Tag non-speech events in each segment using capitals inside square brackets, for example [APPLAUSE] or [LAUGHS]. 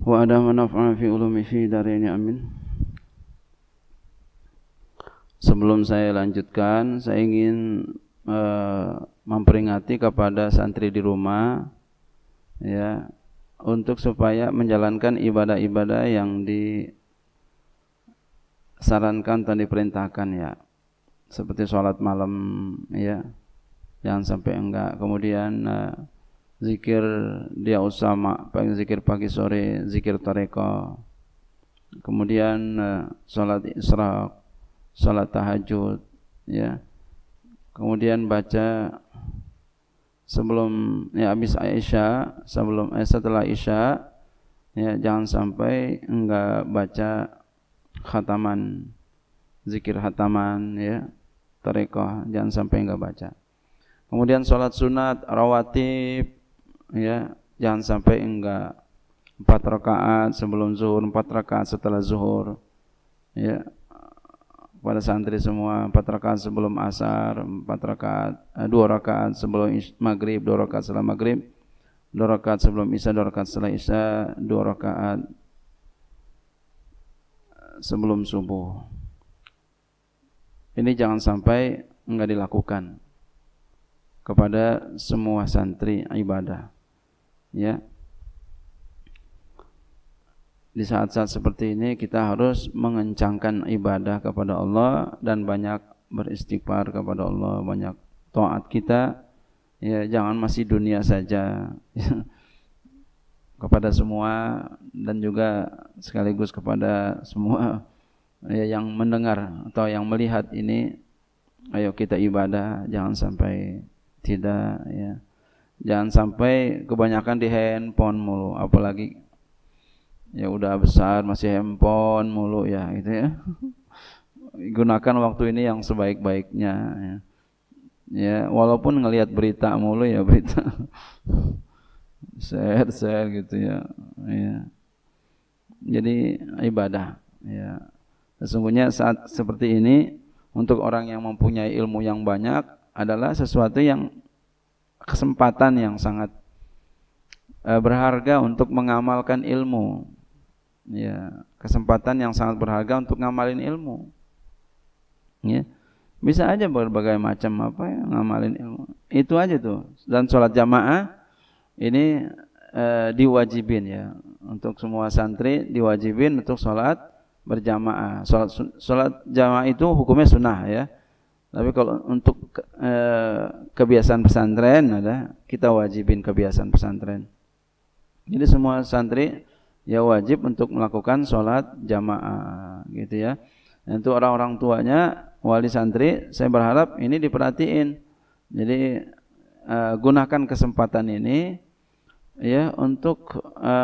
وأدام نفع في علوم dari ini amin. Sebelum saya lanjutkan, saya ingin uh, memperingati kepada santri di rumah ya untuk supaya menjalankan ibadah-ibadah yang disarankan dan diperintahkan ya seperti sholat malam ya jangan sampai enggak kemudian uh, zikir dia usama pagi zikir pagi sore zikir tarekah kemudian eh, salat isra salat tahajud ya kemudian baca sebelum ya habis Aisyah sebelum eh, setelah Isya ya jangan sampai enggak baca khataman zikir khataman ya tarekah jangan sampai enggak baca kemudian salat sunat rawatib ya jangan sampai enggak empat rakaat sebelum zuhur empat rakaat setelah zuhur ya pada santri semua empat rakaat sebelum asar empat rakaat eh, dua rakaat sebelum maghrib dua rakaat setelah maghrib dua rakaat sebelum isya dua rakaat setelah isya dua rakaat eh, sebelum subuh ini jangan sampai enggak dilakukan kepada semua santri ibadah ya di saat-saat seperti ini kita harus mengencangkan ibadah kepada Allah dan banyak beristighfar kepada Allah banyak taat kita ya jangan masih dunia saja [LAUGHS] kepada semua dan juga sekaligus kepada semua ya, yang mendengar atau yang melihat ini ayo kita ibadah jangan sampai tidak ya jangan sampai kebanyakan di handphone mulu apalagi ya udah besar masih handphone mulu ya gitu ya [LAUGHS] gunakan waktu ini yang sebaik-baiknya ya. ya walaupun ngelihat berita mulu ya [LAUGHS] berita share share gitu ya ya jadi ibadah ya sesungguhnya saat seperti ini untuk orang yang mempunyai ilmu yang banyak adalah sesuatu yang kesempatan yang sangat eh, berharga untuk mengamalkan ilmu. Ya, kesempatan yang sangat berharga untuk ngamalin ilmu. Ya. Bisa aja berbagai macam apa ya ngamalin ilmu. Itu aja tuh. Dan sholat jamaah ini uh, diwajibin ya untuk semua santri diwajibin untuk sholat berjamaah. Sholat, sholat jamaah itu hukumnya sunnah ya tapi kalau untuk e, kebiasaan pesantren ada kita wajibin kebiasaan pesantren. Jadi semua santri ya wajib untuk melakukan sholat jamaah gitu ya. itu orang-orang tuanya wali santri saya berharap ini diperhatiin. Jadi e, gunakan kesempatan ini ya untuk e,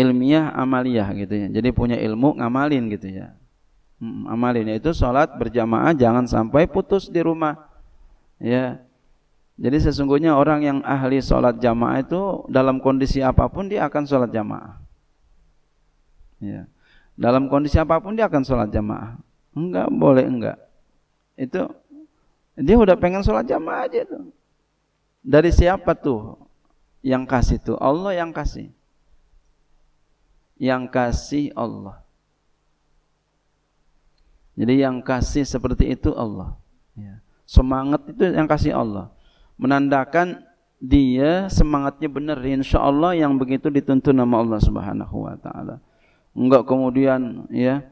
ilmiah amaliyah, gitu ya. Jadi punya ilmu ngamalin gitu ya. Mm, amalin yaitu sholat berjamaah jangan sampai putus di rumah. Ya. Jadi sesungguhnya orang yang ahli sholat jamaah itu dalam kondisi apapun dia akan sholat jamaah. Ya. Dalam kondisi apapun dia akan sholat jamaah. Enggak boleh enggak. Itu dia udah pengen sholat jamaah aja tuh. Dari siapa tuh yang kasih tuh? Allah yang kasih. Yang kasih Allah. Jadi yang kasih seperti itu Allah. Ya. Semangat itu yang kasih Allah. Menandakan dia semangatnya benar. Insya Allah yang begitu dituntun nama Allah Subhanahu Wa Taala. Enggak kemudian ya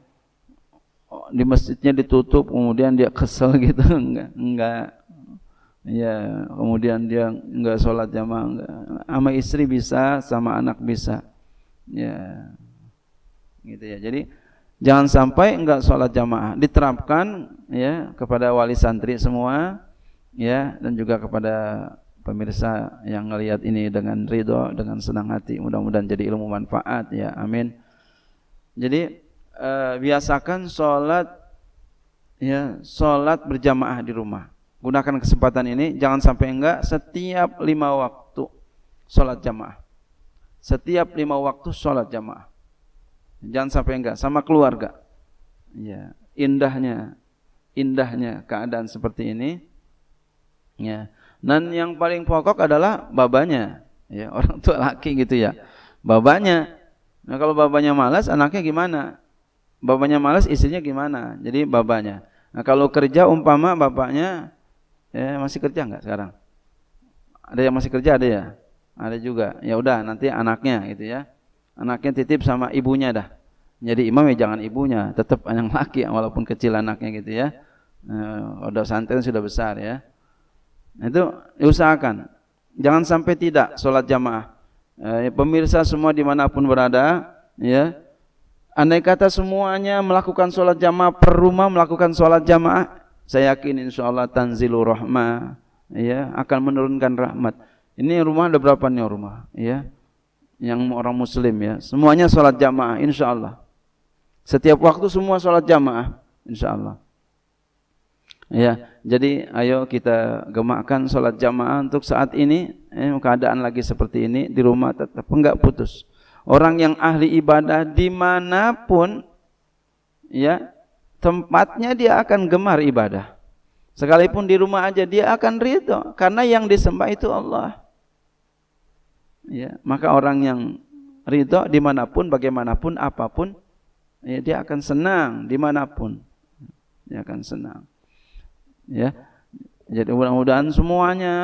di masjidnya ditutup kemudian dia kesel [LAUGHS] gitu enggak enggak ya kemudian dia enggak sholat jamaah enggak sama istri bisa sama anak bisa ya gitu ya jadi Jangan sampai enggak sholat jamaah. Diterapkan ya kepada wali santri semua ya dan juga kepada pemirsa yang ngelihat ini dengan ridho, dengan senang hati. Mudah-mudahan jadi ilmu manfaat ya. Amin. Jadi eh, biasakan sholat ya sholat berjamaah di rumah. Gunakan kesempatan ini. Jangan sampai enggak setiap lima waktu sholat jamaah. Setiap lima waktu sholat jamaah Jangan sampai enggak sama keluarga. Ya, indahnya indahnya keadaan seperti ini. Ya. Dan yang paling pokok adalah babanya. Ya, [LAUGHS] orang tua laki gitu ya. Babanya. Nah, kalau babanya malas, anaknya gimana? Babanya malas, istrinya gimana? Jadi babanya. Nah, kalau kerja umpama bapaknya ya, masih kerja enggak sekarang? Ada yang masih kerja ada ya? Ada juga. Ya udah nanti anaknya gitu ya anaknya titip sama ibunya dah jadi imam ya jangan ibunya tetap yang laki walaupun kecil anaknya gitu ya nah, eh, udah santen sudah besar ya nah, itu usahakan jangan sampai tidak sholat jamaah eh, pemirsa semua dimanapun berada ya andai kata semuanya melakukan sholat jamaah per rumah melakukan sholat jamaah saya yakin insya Allah rahmah ya akan menurunkan rahmat ini rumah ada berapa nih rumah ya yang orang muslim ya semuanya sholat jamaah insya Allah setiap waktu semua sholat jamaah insya Allah ya jadi ayo kita gemakan sholat jamaah untuk saat ini eh, keadaan lagi seperti ini di rumah tetap enggak putus orang yang ahli ibadah dimanapun ya tempatnya dia akan gemar ibadah sekalipun di rumah aja dia akan ridho karena yang disembah itu Allah ya maka orang yang ridho dimanapun bagaimanapun apapun ya dia akan senang dimanapun dia akan senang ya jadi mudah-mudahan semuanya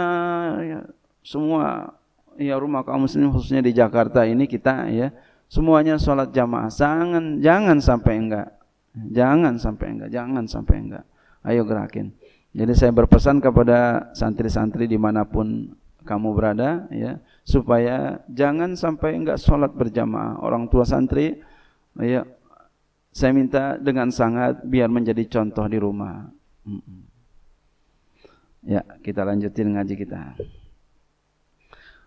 ya, semua ya rumah kaum muslim khususnya di Jakarta ini kita ya semuanya sholat jamaah jangan jangan sampai enggak jangan sampai enggak jangan sampai enggak ayo gerakin jadi saya berpesan kepada santri-santri dimanapun kamu berada ya supaya jangan sampai enggak sholat berjamaah orang tua santri ya saya minta dengan sangat biar menjadi contoh di rumah ya kita lanjutin ngaji kita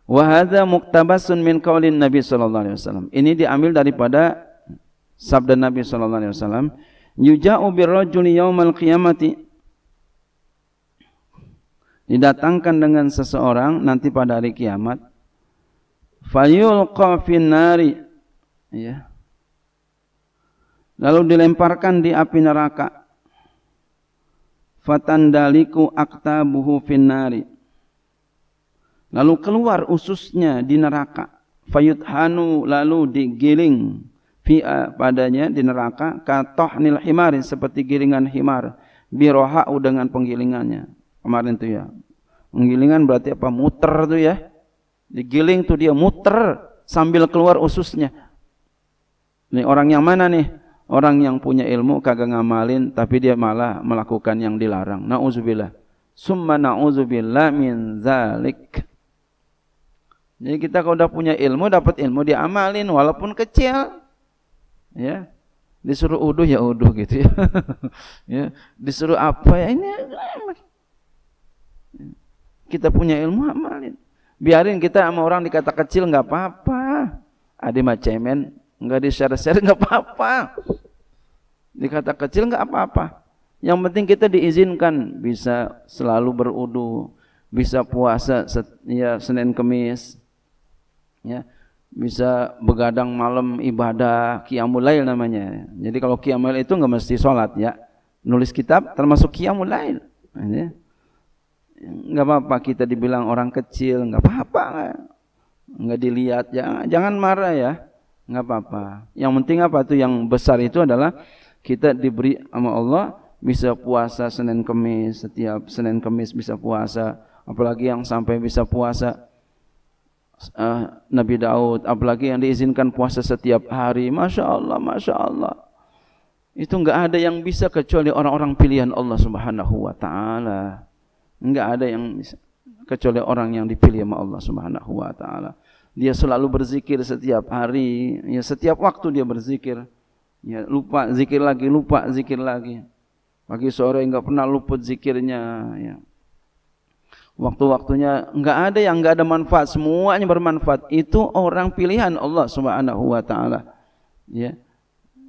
wa muktabasun min qaulin nabi sallallahu alaihi wasallam ini diambil daripada sabda nabi sallallahu alaihi wasallam yuja'u birrajuli yaumal qiyamati didatangkan dengan seseorang nanti pada hari kiamat fayulqa finnari ya lalu dilemparkan di api neraka fatandaliku aktabuhu finnari lalu keluar ususnya di neraka fayuthanu lalu digiling fi'a eh, padanya di neraka katohnil himari seperti giringan himar biroha'u dengan penggilingannya kemarin tuh ya penggilingan berarti apa muter tuh ya digiling tuh dia muter sambil keluar ususnya nih orang yang mana nih orang yang punya ilmu kagak ngamalin tapi dia malah melakukan yang dilarang nauzubillah summa nauzubillah min zalik jadi kita kalau udah punya ilmu dapat ilmu diamalin walaupun kecil ya disuruh uduh ya uduh gitu ya, [LAUGHS] ya. disuruh apa ya ini kita punya ilmu amalin biarin kita sama orang dikata kecil nggak apa-apa ada mah cemen nggak share-share [LAUGHS] nggak apa-apa dikata kecil nggak apa-apa yang penting kita diizinkan bisa selalu berudu bisa puasa ya Senin Kemis ya bisa begadang malam ibadah qiyamul lail namanya. Jadi kalau qiyamul itu enggak mesti sholat ya. Nulis kitab termasuk qiyamul lail. Ya nggak apa-apa kita dibilang orang kecil, nggak apa-apa, nggak dilihat, jangan, jangan marah ya, nggak apa-apa. Yang penting apa tuh? Yang besar itu adalah kita diberi sama Allah bisa puasa Senin Kemis, setiap Senin Kemis bisa puasa, apalagi yang sampai bisa puasa uh, Nabi Daud, apalagi yang diizinkan puasa setiap hari, masya Allah, masya Allah. Itu enggak ada yang bisa kecuali orang-orang pilihan Allah Subhanahu Wa Taala. Enggak ada yang kecuali orang yang dipilih sama Allah Subhanahu wa taala. Dia selalu berzikir setiap hari, ya setiap waktu dia berzikir. Ya lupa zikir lagi, lupa zikir lagi. Pagi sore enggak pernah luput zikirnya ya. Waktu-waktunya enggak ada yang enggak ada manfaat, semuanya bermanfaat. Itu orang pilihan Allah Subhanahu wa taala. Ya.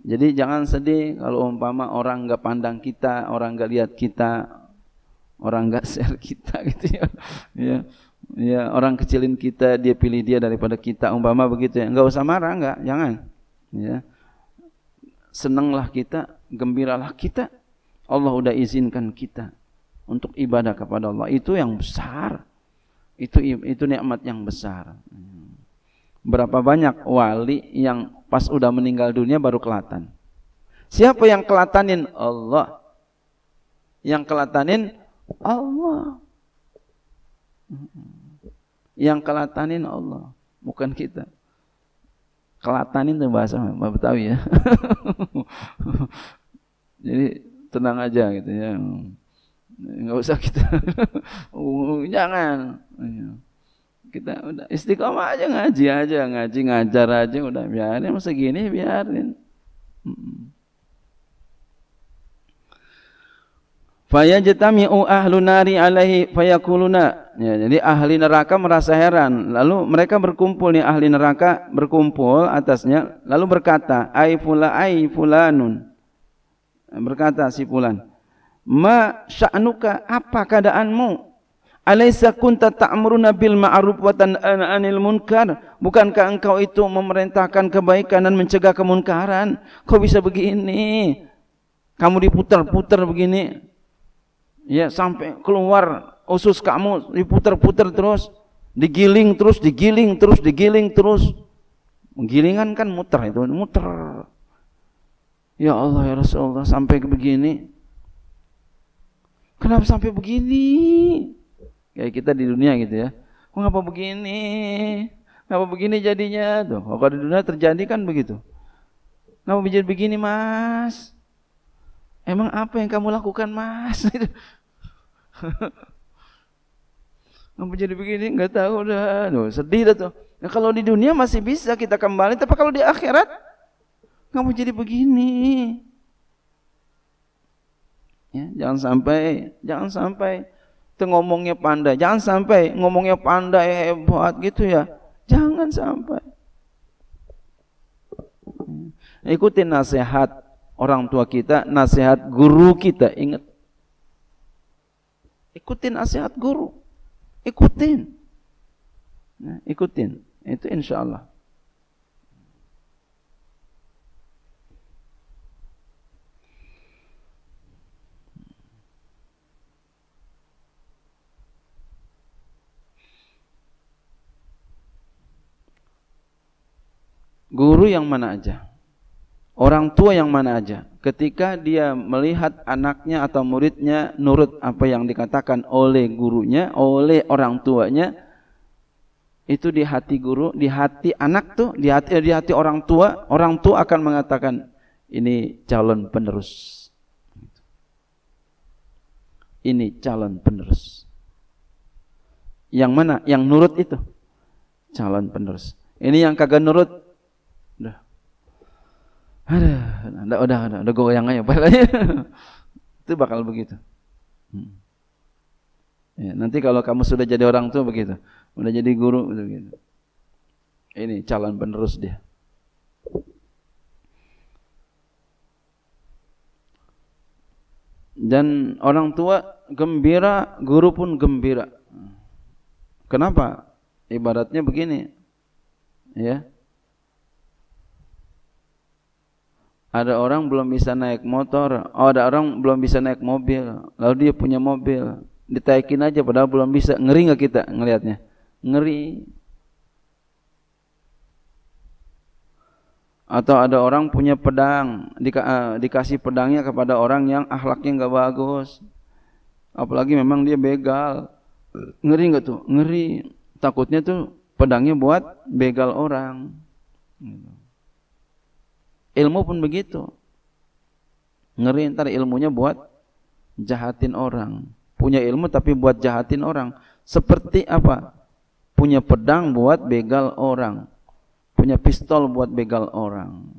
Jadi jangan sedih kalau umpama orang enggak pandang kita, orang enggak lihat kita, orang nggak share kita [LAUGHS] gitu ya. ya. Ya, orang kecilin kita, dia pilih dia daripada kita umpama begitu ya. Enggak usah marah enggak, jangan. Ya. Senanglah kita, gembiralah kita. Allah udah izinkan kita untuk ibadah kepada Allah. Itu yang besar. Itu itu nikmat yang besar. Berapa banyak wali yang pas udah meninggal dunia baru kelatan. Siapa yang kelatanin? Allah. Yang kelatanin Allah. Yang kelatanin Allah, bukan kita. Kelatanin itu bahasa Mbak Betawi ya. [LAUGHS] Jadi tenang aja gitu ya. Enggak usah kita [LAUGHS] uh, jangan. Iya. Kita udah istiqomah aja ngaji aja, ngaji ngajar aja udah biarin segini biarin. Mm -mm. fayajtami'u ahlu nari alaihi fayakuluna ya, jadi ahli neraka merasa heran lalu mereka berkumpul nih ahli neraka berkumpul atasnya lalu berkata ai fula ai fulanun berkata si fulan ma sya'nuka apa keadaanmu Alaysa kunta ta'muruna bil ma'ruf wa anil munkar? Bukankah engkau itu memerintahkan kebaikan dan mencegah kemunkaran? Kau bisa begini? Kamu diputar-putar begini? ya sampai keluar usus kamu diputer-puter terus digiling terus digiling terus digiling terus menggilingan kan muter itu muter ya Allah ya Rasulullah sampai begini kenapa sampai begini kayak kita di dunia gitu ya ngapa begini kenapa begini jadinya tuh kalau di dunia terjadi kan begitu kenapa jadi begini mas Emang apa yang kamu lakukan mas? [LAUGHS] Gitu. Ngapain jadi begini? Enggak tahu dah. Duh, sedih dah tuh. Nah, kalau di dunia masih bisa kita kembali, tapi kalau di akhirat kamu jadi begini. Ya, jangan sampai, jangan sampai itu ngomongnya pandai. Jangan sampai ngomongnya pandai hebat gitu ya. Jangan sampai. Ya, ikutin nasihat orang tua kita, nasihat guru kita. Ingat. Ikutin nasihat guru. Ikutin. Nah, ikutin. Itu insya Allah. Guru yang mana aja? orang tua yang mana aja ketika dia melihat anaknya atau muridnya nurut apa yang dikatakan oleh gurunya, oleh orang tuanya, itu di hati guru, di hati anak tuh, di hati, eh, di hati orang tua, orang tua akan mengatakan ini calon penerus. Ini calon penerus. Yang mana? Yang nurut itu. Calon penerus. Ini yang kagak nurut ada, udah, udah, udah, udah goyang aja palanya. [LAUGHS] itu bakal begitu. Hmm. Ya, nanti kalau kamu sudah jadi orang tua begitu, udah jadi guru begitu. Ini calon penerus dia. Dan orang tua gembira, guru pun gembira. Kenapa? Ibaratnya begini. Ya. Ada orang belum bisa naik motor, oh, ada orang belum bisa naik mobil, lalu dia punya mobil, ditaikin aja padahal belum bisa. Ngeri nggak kita ngelihatnya? Ngeri. Atau ada orang punya pedang, dika, uh, dikasih pedangnya kepada orang yang akhlaknya nggak bagus. Apalagi memang dia begal. Ngeri nggak tuh? Ngeri. Takutnya tuh pedangnya buat begal orang. Hmm. Ilmu pun begitu. Ngeri ntar ilmunya buat jahatin orang. Punya ilmu tapi buat jahatin orang. Seperti apa? Punya pedang buat begal orang. Punya pistol buat begal orang.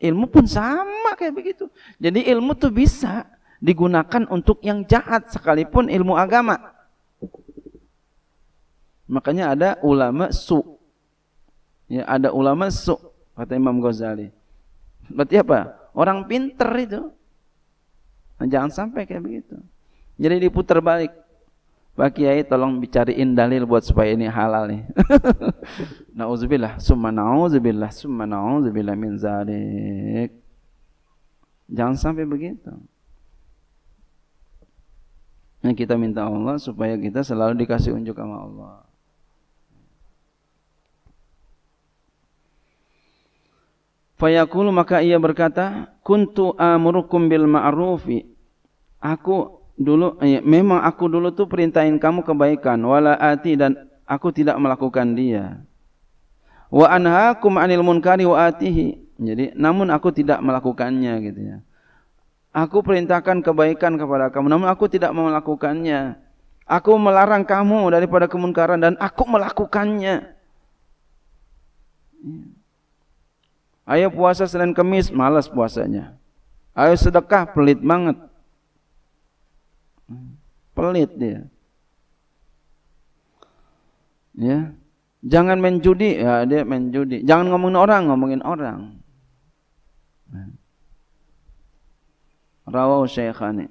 Ilmu pun sama kayak begitu. Jadi ilmu tuh bisa digunakan untuk yang jahat sekalipun ilmu agama. Makanya ada ulama su. Ya, ada ulama su kata Imam Ghazali. Berarti apa? Orang pinter itu. Nah, jangan sampai kayak begitu. Jadi diputar balik. Pak Kiai tolong bicariin dalil buat supaya ini halal nih. [LAUGHS] nauzubillah, summa nauzubillah, summa nauzubillah min zalik. Jangan sampai begitu. Nah, kita minta Allah supaya kita selalu dikasih unjuk sama Allah. Fayaqulu maka ia berkata, "Kuntu amurukum bil ma'rufi." Aku dulu eh, memang aku dulu tuh perintahin kamu kebaikan wala ati dan aku tidak melakukan dia. Wa anhaakum 'anil munkari wa atihi. Jadi namun aku tidak melakukannya gitu ya. Aku perintahkan kebaikan kepada kamu namun aku tidak melakukannya. Aku melarang kamu daripada kemunkaran dan aku melakukannya. Ya. Ayo puasa Senin Kemis, malas puasanya. Ayo sedekah, pelit banget. Pelit dia. Ya. Jangan main judi, ya dia main judi. Jangan ngomongin orang, ngomongin orang. Rawau Syekhani.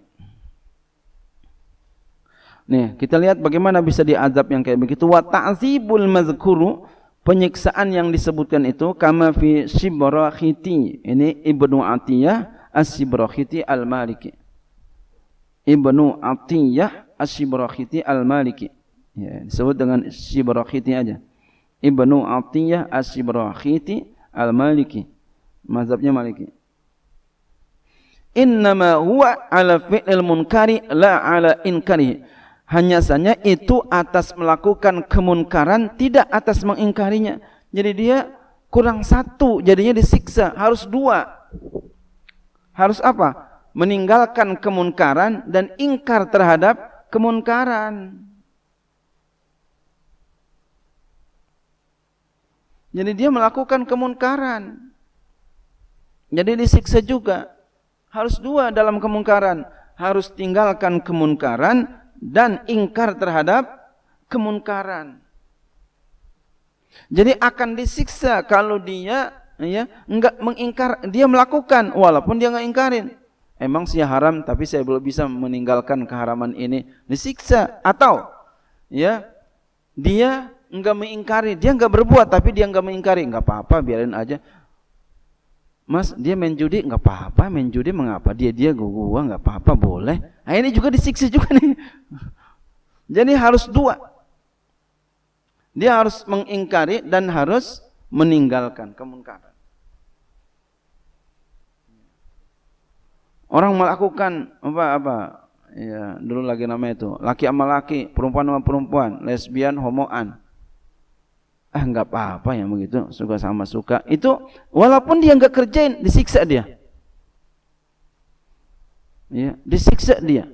Nih, kita lihat bagaimana bisa diazab yang kayak begitu. Wa ta'zibul mazkuru penyiksaan yang disebutkan itu kama fi Sibrakhiti ini Ibnu Atiyah As-Sibrakhiti Al-Maliki Ibnu Atiyah As-Sibrakhiti Al-Maliki ya, disebut dengan Sibrakhiti aja Ibnu Atiyah As-Sibrakhiti Al-Maliki mazhabnya Maliki Innama huwa ala fi'il munkari la ala inkari hanya saja itu atas melakukan kemunkaran, tidak atas mengingkarinya. Jadi dia kurang satu, jadinya disiksa. Harus dua. Harus apa? Meninggalkan kemunkaran dan ingkar terhadap kemunkaran. Jadi dia melakukan kemunkaran. Jadi disiksa juga. Harus dua dalam kemunkaran Harus tinggalkan kemunkaran dan ingkar terhadap kemunkaran. Jadi akan disiksa kalau dia ya enggak mengingkar, dia melakukan walaupun dia enggak ingkarin. Emang sih haram tapi saya belum bisa meninggalkan keharaman ini, disiksa atau ya dia enggak mengingkari, dia enggak berbuat tapi dia enggak mengingkari, enggak apa-apa biarin aja. Mas, dia main judi nggak apa-apa, main judi mengapa? Dia dia gua gua nggak apa-apa boleh. Nah, ini juga disiksa juga nih. [LAUGHS] Jadi harus dua. Dia harus mengingkari dan harus meninggalkan kemungkaran. Orang melakukan apa apa? Ya, dulu lagi nama itu, laki sama laki, perempuan sama perempuan, lesbian, homoan ah nggak apa-apa yang begitu suka sama suka itu walaupun dia nggak kerjain disiksa dia ya disiksa dia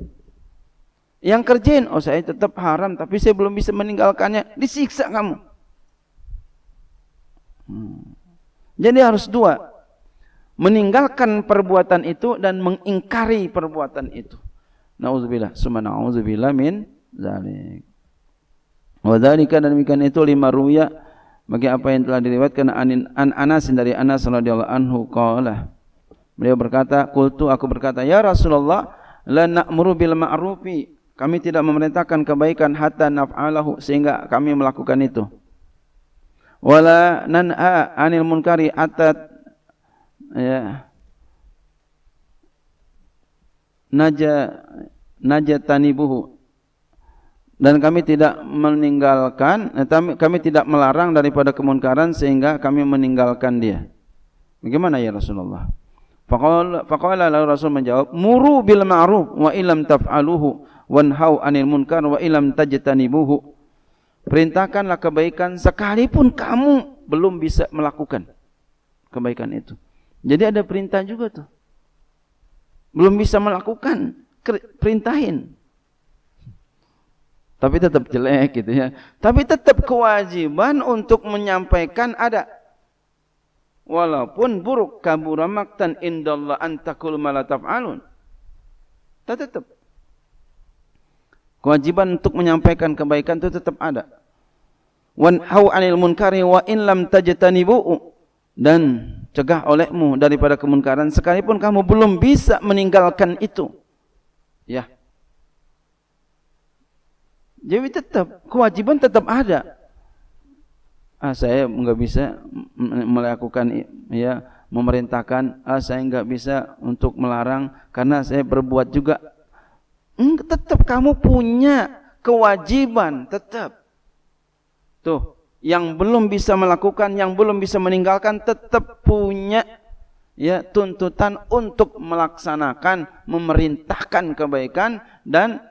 yang kerjain oh saya tetap haram tapi saya belum bisa meninggalkannya disiksa kamu hmm. jadi harus dua meninggalkan perbuatan itu dan mengingkari perbuatan itu Nauzubillah, summa nauzubillah min zalik. Wa dzalika dan demikian itu lima ruya bagi apa yang telah diriwayatkan anin an Anas dari Anas radhiyallahu anhu qala beliau berkata qultu aku berkata ya Rasulullah la na'muru bil ma'rufi kami tidak memerintahkan kebaikan hatta naf'alahu sehingga kami melakukan itu wala nan'a anil munkari atat ya naja naja dan kami tidak meninggalkan eh, kami tidak melarang daripada kemunkaran sehingga kami meninggalkan dia bagaimana ya Rasulullah faqala lalu Rasul menjawab muru bil ma'ruf wa ilam taf'aluhu wanhau anil munkar wa ilam tajtanibuhu perintahkanlah kebaikan sekalipun kamu belum bisa melakukan kebaikan itu jadi ada perintah juga tuh belum bisa melakukan perintahin tapi tetap jelek gitu ya. Tapi tetap kewajiban untuk menyampaikan ada. Walaupun buruk kabura maktan indallah antakul malataf alun. Tetap. Kewajiban untuk menyampaikan kebaikan itu tetap ada. hau anil munkari wa in lam tajtanibu'u dan cegah olehmu daripada kemunkaran sekalipun kamu belum bisa meninggalkan itu. Ya. Jadi tetap kewajiban tetap ada. Ah saya enggak bisa melakukan ya memerintahkan. Ah saya enggak bisa untuk melarang karena saya berbuat juga. Hmm, tetap kamu punya kewajiban tetap. Tuh yang belum bisa melakukan, yang belum bisa meninggalkan tetap punya ya tuntutan untuk melaksanakan, memerintahkan kebaikan dan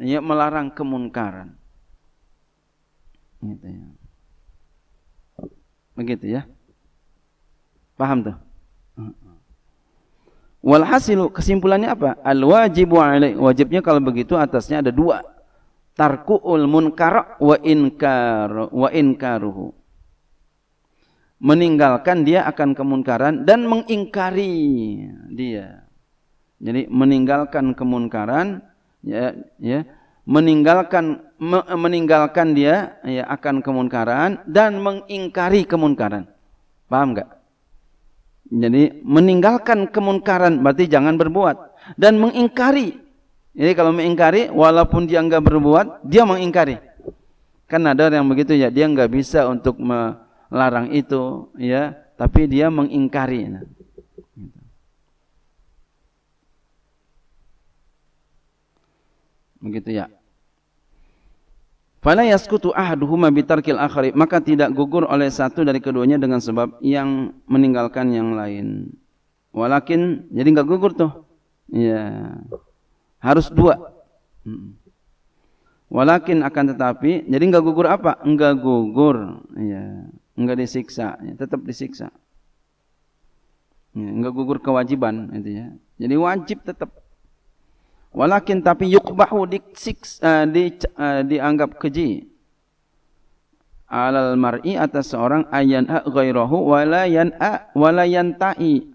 ya melarang kemunkaran. Gitu ya. Begitu ya. Paham tuh? Walhasil kesimpulannya apa? Al wajibu alai. Wajibnya kalau begitu atasnya ada dua. Tarku'ul munkar wa inkar wa inkaruhu. Meninggalkan dia akan kemunkaran dan mengingkari dia. Jadi meninggalkan kemunkaran ya ya meninggalkan me, meninggalkan dia ya akan kemunkaran dan mengingkari kemunkaran. Paham enggak? Jadi meninggalkan kemunkaran berarti jangan berbuat dan mengingkari. Jadi kalau mengingkari walaupun dia enggak berbuat, dia mengingkari. Kan ada yang begitu ya, dia enggak bisa untuk melarang itu ya, tapi dia mengingkari. Nah, Begitu ya. Fala yaskutu ahaduhuma bitarkil akhari, maka tidak gugur oleh satu dari keduanya dengan sebab yang meninggalkan yang lain. Walakin jadi enggak gugur tuh. Ya. Harus dua. Walakin akan tetapi, jadi enggak gugur apa? Enggak gugur. Iya. Ya. Enggak disiksa, tetap disiksa. Ya, enggak gugur kewajiban itu ya. Jadi wajib tetap Walakin tapi yukbahu di, uh, di, uh, dianggap keji alal mar'i atas seorang ayan a ghairahu wala yan'a wala yanta'i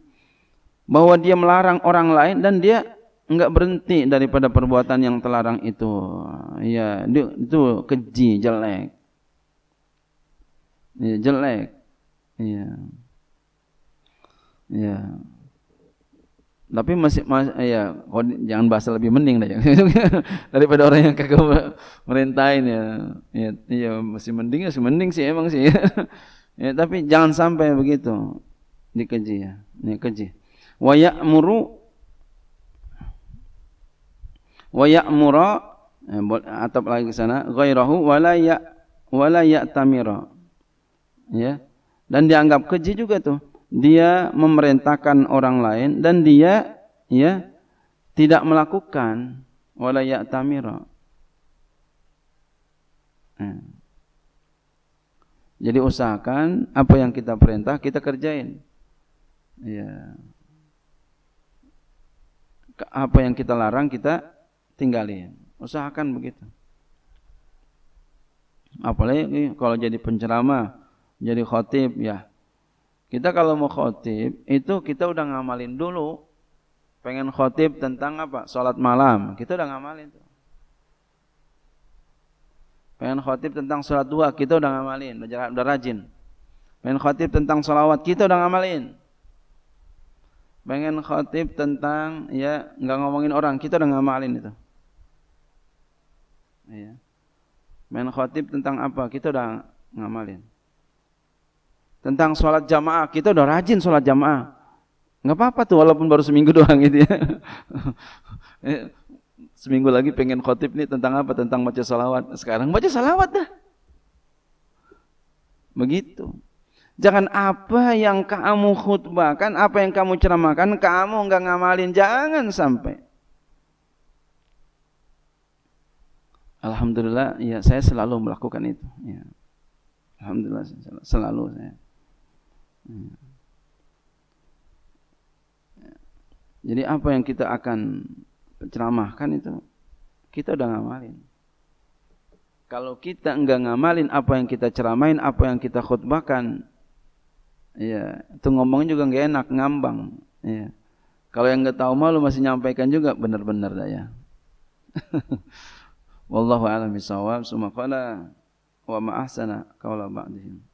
bahwa dia melarang orang lain dan dia enggak berhenti daripada perbuatan yang terlarang itu ya itu keji jelek ya jelek ya ya tapi masih mas, ya jangan bahasa lebih mending dah ya. [LAUGHS] daripada orang yang kagak merintain ya. ya iya masih mending ya mending sih emang sih [LAUGHS] ya, tapi jangan sampai begitu dikeji ya ini keji wayak muru wayak ya'mura ya, atap lagi ke sana gairahu walayak walayak tamira ya dan dianggap keji juga tuh dia memerintahkan orang lain dan dia ya tidak melakukan wala ya'tamira. Hmm. Jadi usahakan apa yang kita perintah kita kerjain. Ya. Apa yang kita larang kita tinggalin. Usahakan begitu. Apalagi kalau jadi penceramah, jadi khotib ya kita kalau mau khotib, itu kita udah ngamalin dulu. Pengen khotib tentang apa? Sholat malam. Kita udah ngamalin tuh. Pengen khotib tentang sholat dua, kita udah ngamalin, udah, udah rajin. Pengen khotib tentang sholawat, kita udah ngamalin. Pengen khotib tentang ya nggak ngomongin orang, kita udah ngamalin itu. Ya. Pengen khotib tentang apa, kita udah ngamalin tentang sholat jamaah kita udah rajin sholat jamaah nggak apa-apa tuh walaupun baru seminggu [LAUGHS] doang gitu ya [LAUGHS] eh, seminggu lagi pengen khotib nih tentang apa tentang baca salawat sekarang baca salawat dah begitu jangan apa yang kamu khutbahkan apa yang kamu ceramahkan kamu nggak ngamalin jangan sampai Alhamdulillah ya saya selalu melakukan itu ya. Alhamdulillah selalu saya Ya. Jadi apa yang kita akan ceramahkan itu kita udah ngamalin. Kalau kita enggak ngamalin apa yang kita ceramain, apa yang kita khutbahkan, ya itu ngomong juga enggak enak, ngambang. Ya. Kalau yang enggak tahu malu masih nyampaikan juga benar-benar dah ya. [LAUGHS] Wallahu a'lam bishawab. Sumaqala wa ma'ahsana kaulah qaula ba'dihim.